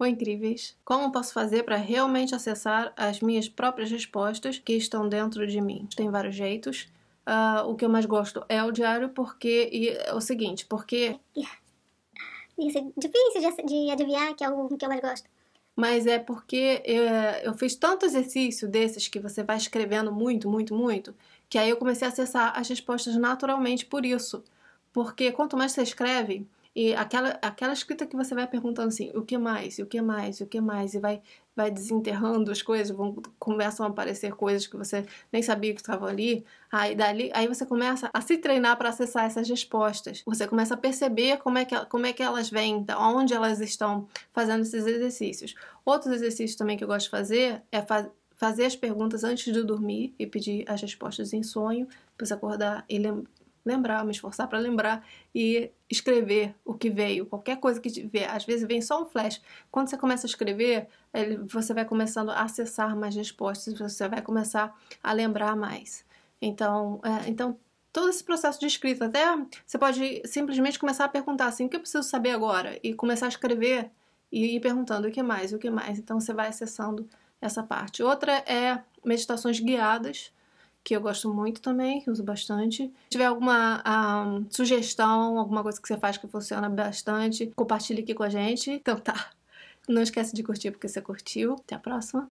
Oi, incríveis! Como posso fazer para realmente acessar as minhas próprias respostas que estão dentro de mim? Tem vários jeitos. Uh, o que eu mais gosto é o diário, porque. E é o seguinte, porque. Isso é difícil de, adivinhar que é o que eu mais gosto. Mas é porque eu, eh, eu fiz tanto exercício desses que você vai escrevendo muito, muito, muito, que aí eu comecei a acessar as respostas naturalmente por isso. Porque quanto mais você escreve, e aquela, aquela escrita que você vai perguntando assim, o que mais, o que mais, o que mais, e vai, vai desenterrando as coisas, vão, começam a aparecer coisas que você nem sabia que estavam ali. Aí, dali, aí você começa a se treinar para acessar essas respostas. Você começa a perceber como é que, como é que elas vêm, então, onde elas estão fazendo esses exercícios. Outros exercícios também que eu gosto de fazer é fa fazer as perguntas antes de dormir e pedir as respostas em sonho, você acordar e lembrar lembrar, me esforçar para lembrar e escrever o que veio, qualquer coisa que tiver. Às vezes vem só um flash. Quando você começa a escrever, você vai começando a acessar mais respostas, você vai começar a lembrar mais. Então, é, então todo esse processo de escrita, até você pode simplesmente começar a perguntar assim: o que eu preciso saber agora? E começar a escrever e ir perguntando o que mais, o que mais. Então, você vai acessando essa parte. Outra é meditações guiadas que eu gosto muito também, que uso bastante. Se tiver alguma um, ah, sugestão, alguma coisa que você faz que funciona bastante, compartilhe aqui com a gente. Então tá. Não esquece de curtir porque você curtiu. Até a próxima.